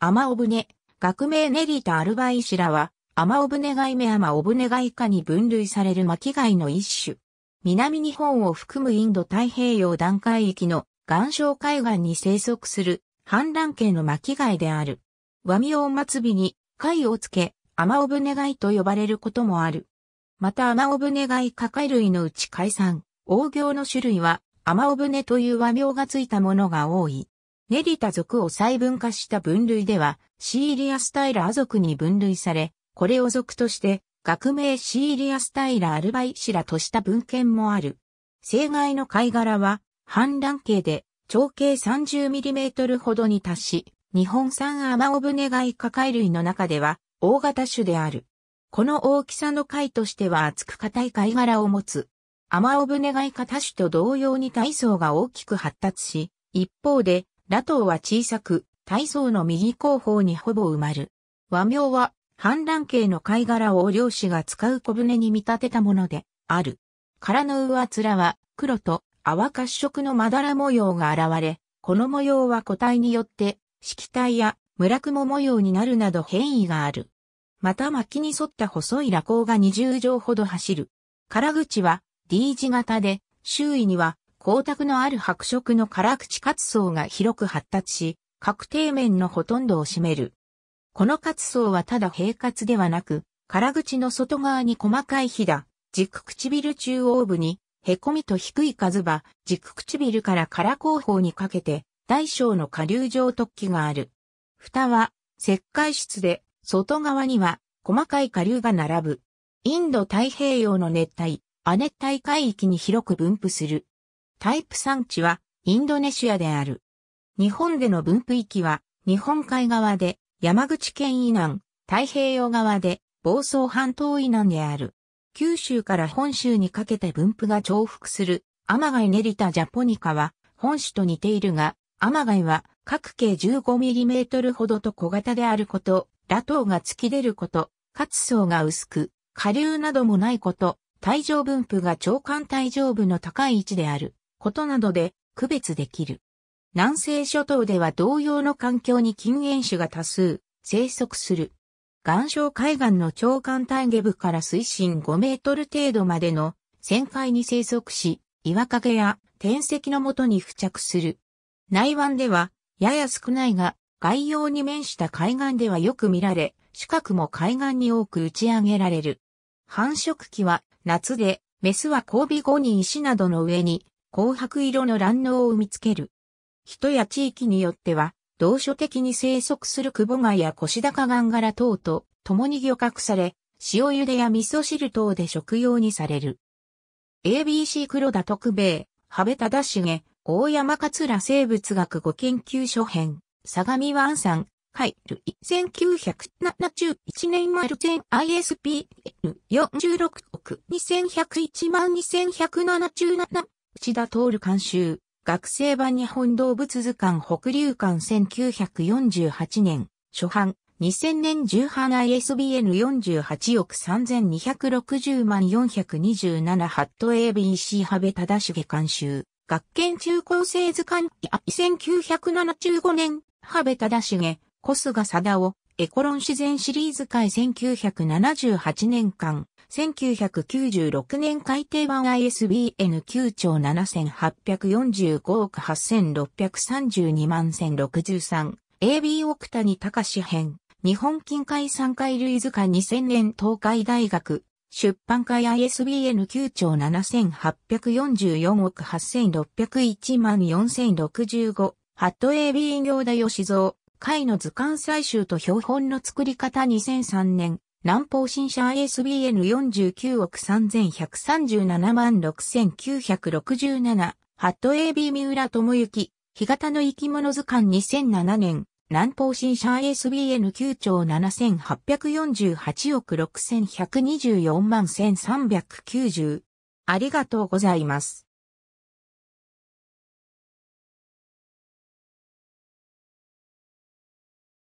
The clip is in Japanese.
アマオブネ、学名ネリタアルバイシラは、アマオブネガイメアマオブネガイに分類される巻貝の一種。南日本を含むインド太平洋段海域の岩礁海岸に生息する反乱系の巻貝である。和名末尾に貝をつけ、アマオブネガイと呼ばれることもある。またアマオブネガイ貝類のうち海産、大行の種類はアマオブネという和名がついたものが多い。ネリタ族を細分化した分類では、シーリアスタイラー族に分類され、これを族として、学名シーリアスタイラアルバイシラとした文献もある。生涯の貝殻は、半卵形で、長径 30mm ほどに達し、日本産アマオブネガイカ貝類の中では、大型種である。この大きさの貝としては厚く硬い貝殻を持つ。アマオブネガイカ多種と同様に体層が大きく発達し、一方でラトウは小さく、体操の右後方にほぼ埋まる。和名は、反乱系の貝殻を漁師が使う小舟に見立てたもので、ある。殻の上面は、黒と泡褐色のまだら模様が現れ、この模様は個体によって、色体や村雲模様になるなど変異がある。また巻きに沿った細い蛇行が20畳ほど走る。殻口は D 字型で、周囲には光沢のある白色の辛口活層が広く発達し、確底面のほとんどを占める。この活層はただ平滑ではなく、辛口の外側に細かいひだ、軸唇中央部に、凹みと低い数ば、軸唇から辛後方にかけて、大小の下流状突起がある。蓋は、石灰質で、外側には、細かい下流が並ぶ。インド太平洋の熱帯、亜熱帯海域に広く分布する。タイプ産地はインドネシアである。日本での分布域は日本海側で山口県以南、太平洋側で房総半島以南である。九州から本州にかけて分布が重複するアマガイネリタジャポニカは本種と似ているが、アマガイは各径 15mm ほどと小型であること、ラトウが突き出ること、活層が薄く、下流などもないこと、体状分布が長官体状部の高い位置である。ことなどで区別できる。南西諸島では同様の環境に禁煙種が多数生息する。岩礁海岸の長官大下部から水深5メートル程度までの旋回に生息し、岩陰や天石のもとに付着する。内湾では、やや少ないが、外洋に面した海岸ではよく見られ、四角も海岸に多く打ち上げられる。繁殖期は夏で、メスは交尾後に石などの上に紅白色の卵嚢を産みつける。人や地域によっては、同所的に生息するクボガやコシダカガンガラ等と共に漁獲され、塩茹でや味噌汁等で食用にされる。ABC 黒田徳ハベ羽部シゲ、大山桂生物学語研究所編、相模湾産、海類、1971年丸ルチ ISPL46 億2101万2177内田徹監修、学生版日本動物図鑑北流館1948年、初版、2000年10版 ISBN48 億3260万427ハット ABC 羽部忠重監修、学研中高生図鑑1975年、羽部忠重、小菅貞夫、エコロン自然シリーズ会1978年間、1996年改定版 ISBN 9兆7845億8632万1063 AB 奥谷隆編日本近海3回類図鑑2000年東海大学出版会 ISBN 9兆7844億8601万4065ハット AB 行田吉蔵会の図鑑採集と標本の作り方2003年南方新社 ISBN 49億3137万6967ハット AB 三浦智之、日潟の生き物図鑑2007年、南方新社 ISBN9 兆7848億6124万1390。ありがとうございます。